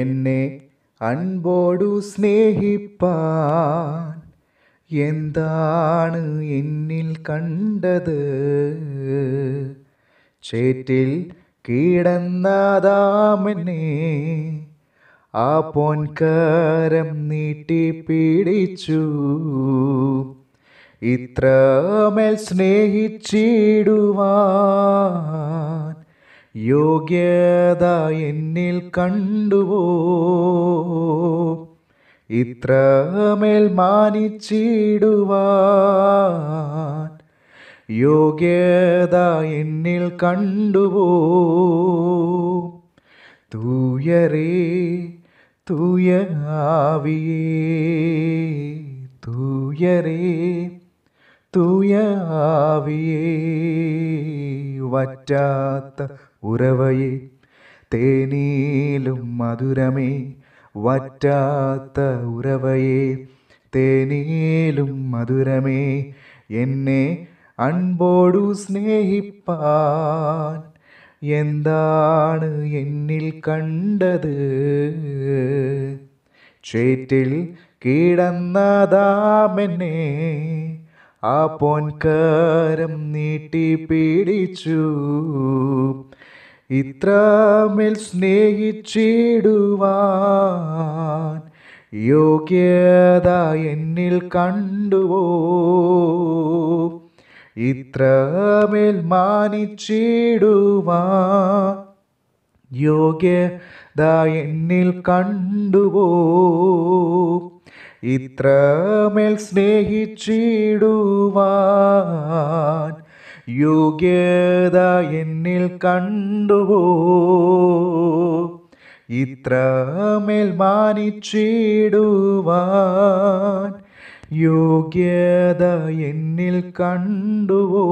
എന്നെ അൻപോടു സ്നേഹിപ്പാൻ എന്താണ് എന്നിൽ കണ്ടത് ചേറ്റിൽ കീടന്നാദാമനെ ആ പോൻകാരം നീട്ടി പിടിച്ചു ഇത്രമേൽ സ്നേഹിച്ചിടുവാൻ യോഗ്യത എന്നിൽ കണ്ടുവോ ഇത്രമേൽ മാനിച്ചിടുവാൻ യോഗ്യത എന്നിൽ കണ്ടുവോ തൂയരേ തൂയാവിയേ ആവിയേ തൂയരേ തൂയ ആവിയേ വറ്റാത്ത ഉറവയെ തേനീലും മധുരമേ വറ്റാത്ത ഉറവയെ തേനീലും മധുരമേ എന്നെ അൻപോടു സ്നേഹിപ്പാൻ എന്താണ് എന്നിൽ കണ്ടത് ചേറ്റിൽ കീടന്നതാമെന്നെ ആ പോൻകാരം നീട്ടി പിടിച്ചു ഇത്രമേൽ സ്നേഹിച്ചിടുവാൻ യോഗ്യത എന്നിൽ കണ്ടുവോ ഇത്രമേൽ മാനിച്ചിടുവാൻ യോഗ്യത എന്നിൽ കണ്ടുവോ ഇത്രമേൽ സ്നേഹിച്ചിടുവാൻ യോഗ്യത എന്നിൽ കണ്ടുവോ ഇത്രമേൽ മാനിച്ചിടുവാൻ യോഗ്യത എന്നിൽ കണ്ടുവോ